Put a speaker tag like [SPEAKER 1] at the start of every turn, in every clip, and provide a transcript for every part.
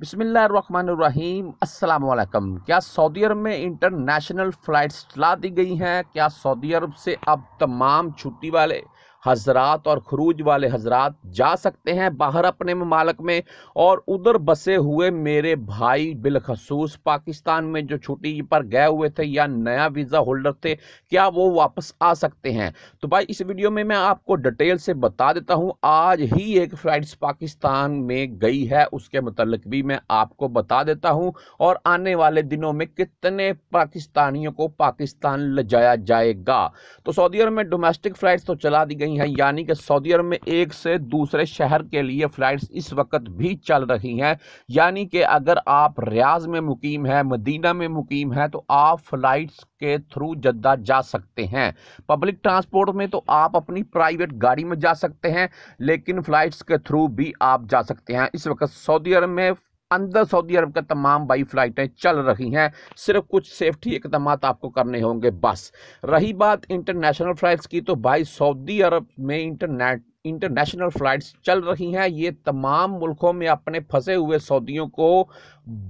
[SPEAKER 1] بسم اللہ الرحمن الرحیم السلام علیکم کیا سعودی عرب میں انٹرنیشنل فلائٹس چلا دی گئی ہیں کیا سعودی عرب سے اب تمام چھٹی والے حضرات اور خروج والے حضرات جا سکتے ہیں باہر اپنے ممالک میں اور ادھر بسے ہوئے میرے بھائی بالخصوص پاکستان میں جو چھٹی پر گئے ہوئے تھے یا نیا ویزا ہولڈر تھے کیا وہ واپس آ سکتے ہیں تو بھائی اس ویڈیو میں میں آپ کو ڈیٹیل سے بتا دیتا ہوں آج ہی ایک فلائٹس پاکستان میں گئی ہے اس کے متعلق بھی میں آپ کو بتا دیتا ہوں اور آنے والے دنوں میں کتنے پاکستانیوں کو پاکستان لجایا جائے گا تو سعودی عرب میں ڈومیسٹک فلائٹس تو چلا دی گئی ہیں یعنی کہ سعودی عرب میں ایک سے دوسرے شہر کے لیے فلائٹس اس وقت بھی چل رہی ہیں یعنی کہ اگر آپ ریاض میں مقیم ہیں مدینہ میں مقیم ہیں تو آپ فلائٹس کے تھرو جدہ جا سکتے ہیں پبلک ٹرانسپورٹ میں تو آپ اپنی پرائیویٹ گاڑی میں جا سکتے ہیں لیکن فلائٹس کے تھرو بھی آپ جا سکتے ہیں اس وقت سعودی عرب میں اندر سعودی عرب کا تمام بائی فلائٹیں چل رہی ہیں صرف کچھ سیفٹی اقدامات آپ کو کرنے ہوں گے بس رہی بات انٹرنیشنل فلائٹس کی تو بائی سعودی عرب میں انٹرنیٹ انٹرنیشنل فلائٹس چل رہی ہیں یہ تمام ملکوں میں اپنے پھنسے ہوئے سعودیوں کو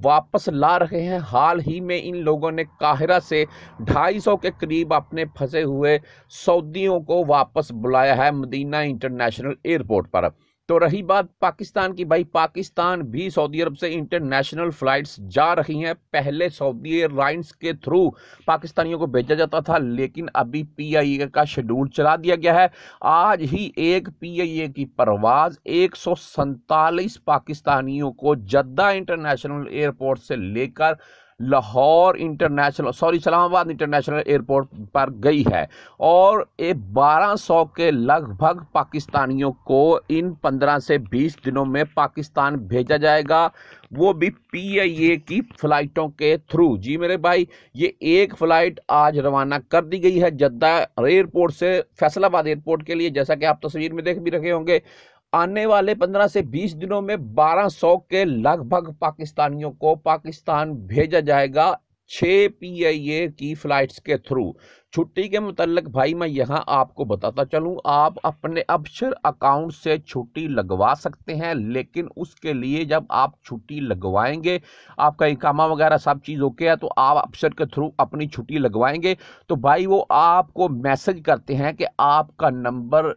[SPEAKER 1] واپس لا رہے ہیں حال ہی میں ان لوگوں نے قاہرہ سے ڈھائی سو کے قریب اپنے پھنسے ہوئے سعودیوں کو واپس بلایا ہے مدینہ انٹرنیشنل ایئرپورٹ پر تو رہی بات پاکستان کی بھائی پاکستان بھی سعودی عرب سے انٹرنیشنل فلائٹس جا رہی ہیں پہلے سعودی ایئر لائنس کے تھرو پاکستانیوں کو بھیجا جاتا تھا لیکن ابھی پی آئی اے کا شیڈول چلا دیا گیا ہے آج ہی ایک پی آئی اے کی پرواز ایک سو سنتالیس پاکستانیوں کو جدہ انٹرنیشنل ایئرپورٹ سے لے کر لاہور انٹرنیشنل سوری اسلام آباد انٹرنیشنل ایئرپورٹ پر گئی ہے اور یہ بارہ سو کے لگ بھگ پاکستانیوں کو ان پندرہ سے بیس دنوں میں پاکستان بھیجا جائے گا وہ بھی پی آئی اے کی فلائٹوں کے تھرو جی میرے بھائی یہ ایک فلائٹ آج روانہ کر دی گئی ہے جدہ ایئرپورٹ سے فیصل آباد ایئرپورٹ کے لیے جیسا کہ آپ تصویر میں دیکھ بھی رکھے ہوں گے آنے والے پندرہ سے بیس دنوں میں بارہ سو کے لگ بھگ پاکستانیوں کو پاکستان بھیجا جائے گا چھ پی آئی اے کی فلائٹس کے تھرو چھٹی کے متعلق بھائی میں یہاں آپ کو بتاتا چلوں آپ اپنے ابشر اکاؤنٹ سے چھٹی لگوا سکتے ہیں لیکن اس کے لیے جب آپ چھٹی لگوائیں گے آپ کا اکامہ وغیرہ سب چیز اوکے ہے تو آپ ابشر کے تھرو اپنی چھٹی لگوائیں گے تو بھائی وہ آپ کو میسج کرتے ہیں کہ آپ کا نمبر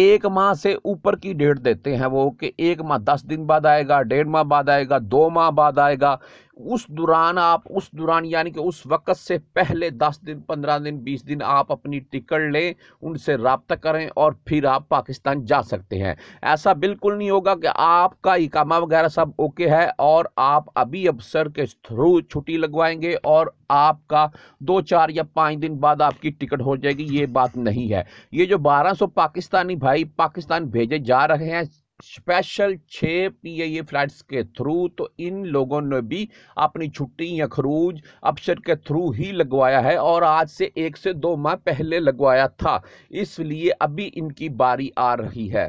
[SPEAKER 1] ایک ماہ سے اوپر کی ڈیٹ دیتے ہیں وہ کہ ایک ماہ دس دن بعد آئے گا ڈیڑھ ماہ بعد آئے گا دو ماہ بعد آئے گا اس دوران آپ اس دوران یعنی کہ اس وقت سے پہلے دس دن پندرہ دن بیس دن آپ اپنی ٹکٹ لیں ان سے رابطہ کریں اور پھر آپ پاکستان جا سکتے ہیں ایسا بالکل نہیں ہوگا کہ آپ کا اکامہ وغیرہ سب اوکے ہے اور آپ ابھی افسر کے تھرو چھٹی لگوائیں گے اور آپ کا دو چار یا پانچ دن بعد آپ کی ٹکٹ ہو جائے گی یہ بات نہیں ہے یہ جو بارہ سو پاکستانی بھائی پاکستان بھیجے جا رہے ہیں اسپیشل چھ پی اے اے فلیٹس کے تھرو تو ان لوگوں نے بھی اپنی چھٹی یا خروج اپشر کے تھرو ہی لگوایا ہے اور آج سے ایک سے دو ماہ پہلے لگوایا تھا اس لیے ابھی ان کی باری آ رہی ہے